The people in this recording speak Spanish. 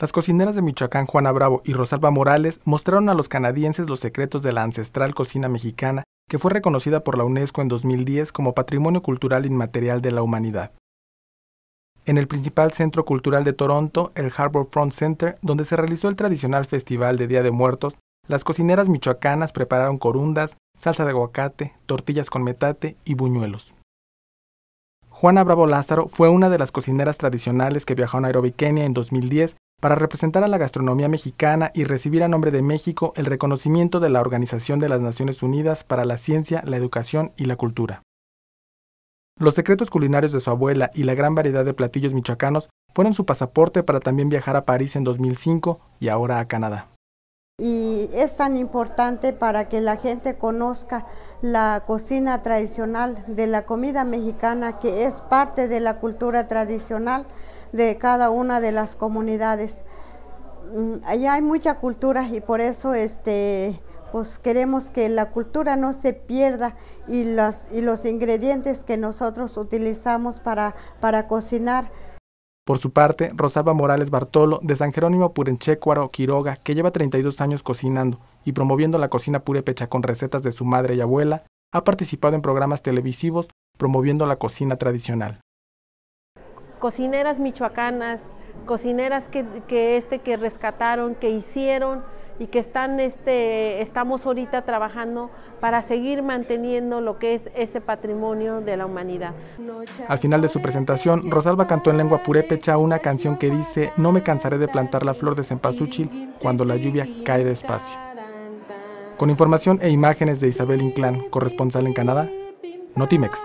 Las cocineras de Michoacán Juana Bravo y Rosalba Morales mostraron a los canadienses los secretos de la ancestral cocina mexicana, que fue reconocida por la UNESCO en 2010 como Patrimonio Cultural Inmaterial de la Humanidad. En el principal centro cultural de Toronto, el Harbour Front Center, donde se realizó el tradicional festival de Día de Muertos, las cocineras michoacanas prepararon corundas, salsa de aguacate, tortillas con metate y buñuelos. Juana Bravo Lázaro fue una de las cocineras tradicionales que viajó a Nairobi, Kenia en 2010 para representar a la gastronomía mexicana y recibir a nombre de México el reconocimiento de la Organización de las Naciones Unidas para la Ciencia, la Educación y la Cultura. Los secretos culinarios de su abuela y la gran variedad de platillos michoacanos fueron su pasaporte para también viajar a París en 2005 y ahora a Canadá. Y es tan importante para que la gente conozca la cocina tradicional de la comida mexicana que es parte de la cultura tradicional de cada una de las comunidades. Mm, allá hay mucha cultura y por eso este, pues, queremos que la cultura no se pierda y los, ingredientes que nosotros utilizamos para, cocinar. Por su parte, Rosaba Morales Bartolo, de San Jerónimo Purenchecuaro Quiroga, que lleva 32 años cocinando y promoviendo la cocina purépecha con recetas de su madre y abuela, ha participado en programas televisivos promoviendo la cocina tradicional cocineras michoacanas, cocineras que, este, que rescataron, que hicieron y que están, este, estamos ahorita trabajando para seguir manteniendo lo que es ese patrimonio de la humanidad. Al final de su presentación, Rosalba cantó en lengua purépecha una canción que dice No me cansaré de plantar la flor de cempasúchil cuando la lluvia cae despacio. Con información e imágenes de Isabel Inclán, corresponsal en Canadá, Notimex.